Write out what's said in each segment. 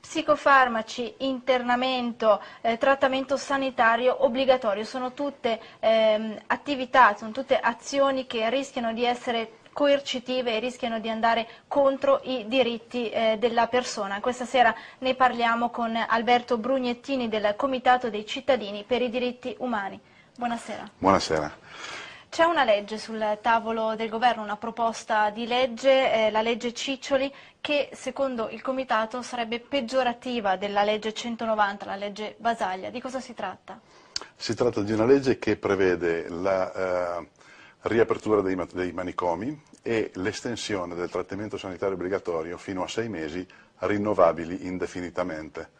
psicofarmaci, internamento, eh, trattamento sanitario obbligatorio, sono tutte eh, attività, sono tutte azioni che rischiano di essere coercitive e rischiano di andare contro i diritti eh, della persona. Questa sera ne parliamo con Alberto Brugnettini del Comitato dei cittadini per i diritti umani. Buonasera. Buonasera. C'è una legge sul tavolo del governo, una proposta di legge, eh, la legge Ciccioli, che secondo il Comitato sarebbe peggiorativa della legge 190, la legge Basaglia. Di cosa si tratta? Si tratta di una legge che prevede la eh, riapertura dei, dei manicomi e l'estensione del trattamento sanitario obbligatorio fino a sei mesi rinnovabili indefinitamente.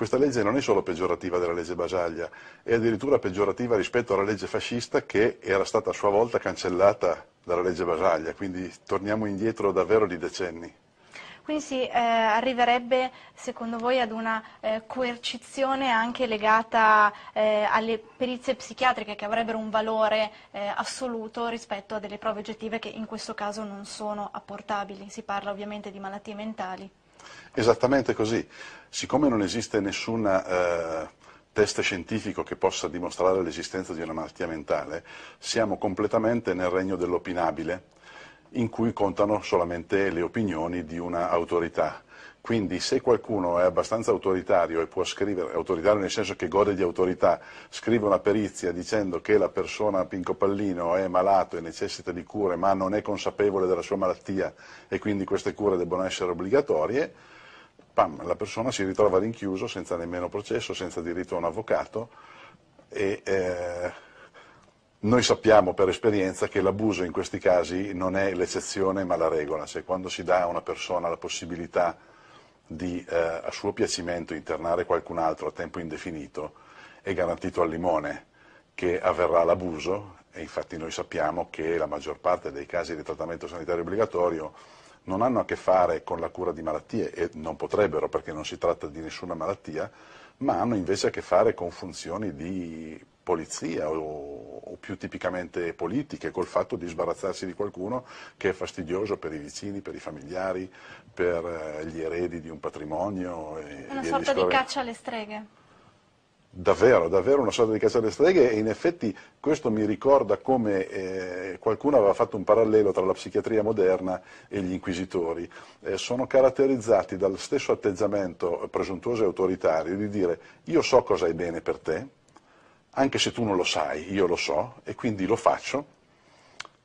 Questa legge non è solo peggiorativa della legge Basaglia, è addirittura peggiorativa rispetto alla legge fascista che era stata a sua volta cancellata dalla legge Basaglia, quindi torniamo indietro davvero di decenni. Quindi si eh, arriverebbe, secondo voi, ad una eh, coercizione anche legata eh, alle perizie psichiatriche che avrebbero un valore eh, assoluto rispetto a delle prove oggettive che in questo caso non sono apportabili. Si parla ovviamente di malattie mentali. Esattamente così. Siccome non esiste nessun eh, test scientifico che possa dimostrare l'esistenza di una malattia mentale, siamo completamente nel regno dell'opinabile, in cui contano solamente le opinioni di un'autorità quindi se qualcuno è abbastanza autoritario e può scrivere, autoritario nel senso che gode di autorità, scrive una perizia dicendo che la persona Pinco Pallino è malato e necessita di cure ma non è consapevole della sua malattia e quindi queste cure debbono essere obbligatorie, pam, la persona si ritrova rinchiuso senza nemmeno processo, senza diritto a un avvocato e eh, noi sappiamo per esperienza che l'abuso in questi casi non è l'eccezione ma la regola, cioè quando si dà a una persona la possibilità di eh, a suo piacimento internare qualcun altro a tempo indefinito è garantito al limone, che avverrà l'abuso e infatti noi sappiamo che la maggior parte dei casi di trattamento sanitario obbligatorio non hanno a che fare con la cura di malattie e non potrebbero perché non si tratta di nessuna malattia, ma hanno invece a che fare con funzioni di polizia o, o, più tipicamente politiche, col fatto di sbarazzarsi di qualcuno che è fastidioso per i vicini, per i familiari, per eh, gli eredi di un patrimonio. E, una e sorta di caccia alle streghe. Davvero, davvero una sorta di caccia alle streghe e in effetti questo mi ricorda come eh, qualcuno aveva fatto un parallelo tra la psichiatria moderna e gli inquisitori. Eh, sono caratterizzati dal stesso atteggiamento presuntuoso e autoritario di dire io so cosa è bene per te, anche se tu non lo sai, io lo so e quindi lo faccio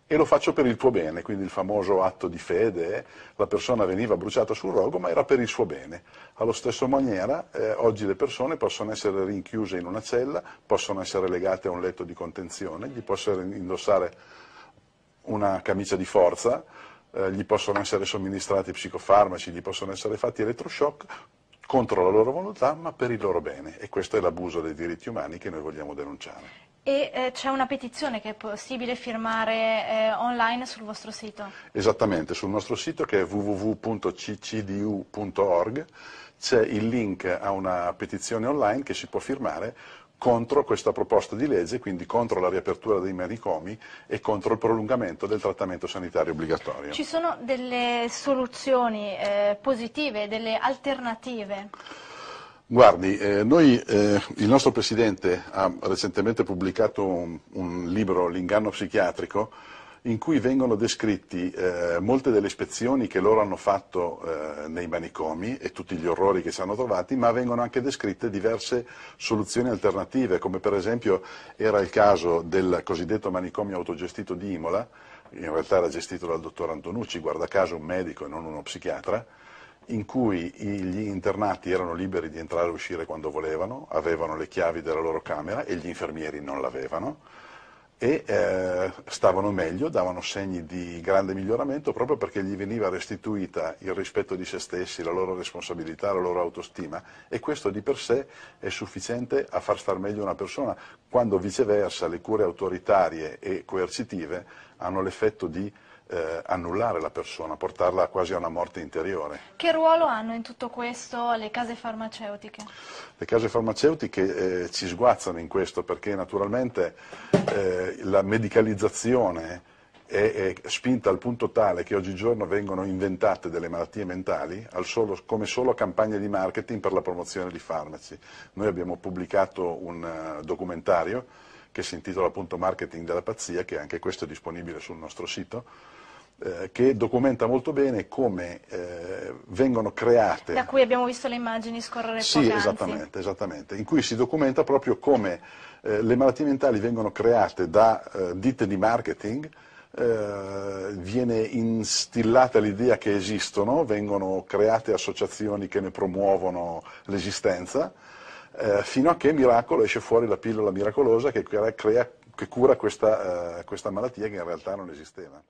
e lo faccio per il tuo bene, quindi il famoso atto di fede, eh? la persona veniva bruciata sul rogo, ma era per il suo bene. Allo stesso maniera, eh, oggi le persone possono essere rinchiuse in una cella, possono essere legate a un letto di contenzione, gli possono indossare una camicia di forza, eh, gli possono essere somministrati psicofarmaci, gli possono essere fatti elettroshock, contro la loro volontà ma per il loro bene e questo è l'abuso dei diritti umani che noi vogliamo denunciare. E eh, c'è una petizione che è possibile firmare eh, online sul vostro sito? Esattamente, sul nostro sito che è www.ccdu.org c'è il link a una petizione online che si può firmare contro questa proposta di legge, quindi contro la riapertura dei manicomi e contro il prolungamento del trattamento sanitario obbligatorio. Ci sono delle soluzioni eh, positive, delle alternative? Guardi, eh, noi, eh, il nostro Presidente ha recentemente pubblicato un, un libro, L'inganno psichiatrico, in cui vengono descritti eh, molte delle ispezioni che loro hanno fatto eh, nei manicomi e tutti gli orrori che si hanno trovati, ma vengono anche descritte diverse soluzioni alternative, come per esempio era il caso del cosiddetto manicomio autogestito di Imola, in realtà era gestito dal dottor Antonucci, guarda caso un medico e non uno psichiatra, in cui gli internati erano liberi di entrare e uscire quando volevano, avevano le chiavi della loro camera e gli infermieri non l'avevano e eh, stavano meglio, davano segni di grande miglioramento proprio perché gli veniva restituita il rispetto di se stessi, la loro responsabilità, la loro autostima e questo di per sé è sufficiente a far star meglio una persona, quando viceversa le cure autoritarie e coercitive hanno l'effetto di eh, annullare la persona, portarla quasi a una morte interiore. Che ruolo hanno in tutto questo le case farmaceutiche? Le case farmaceutiche eh, ci sguazzano in questo perché naturalmente eh, la medicalizzazione è, è, spinta al punto tale che oggigiorno vengono inventate delle malattie mentali solo, come solo campagne di marketing per la promozione di farmaci. Noi abbiamo pubblicato un eh, documentario che si intitola appunto Marketing della pazzia, che anche questo è disponibile sul nostro sito, eh, che documenta molto bene come eh, vengono create... Da cui abbiamo visto le immagini scorrere sì, poc'anzi. Sì, esattamente, esattamente, in cui si documenta proprio come eh, le malattie mentali vengono create da eh, ditte di marketing, eh, viene instillata l'idea che esistono, vengono create associazioni che ne promuovono l'esistenza, fino a che miracolo esce fuori la pillola miracolosa che, crea, che cura questa, questa malattia che in realtà non esisteva.